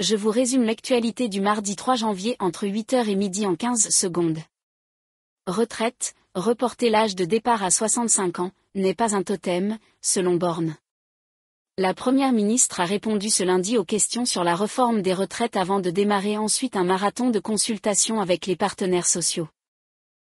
je vous résume l'actualité du mardi 3 janvier entre 8h et midi en 15 secondes. Retraite, reporter l'âge de départ à 65 ans, n'est pas un totem, selon Borne. La Première ministre a répondu ce lundi aux questions sur la réforme des retraites avant de démarrer ensuite un marathon de consultation avec les partenaires sociaux.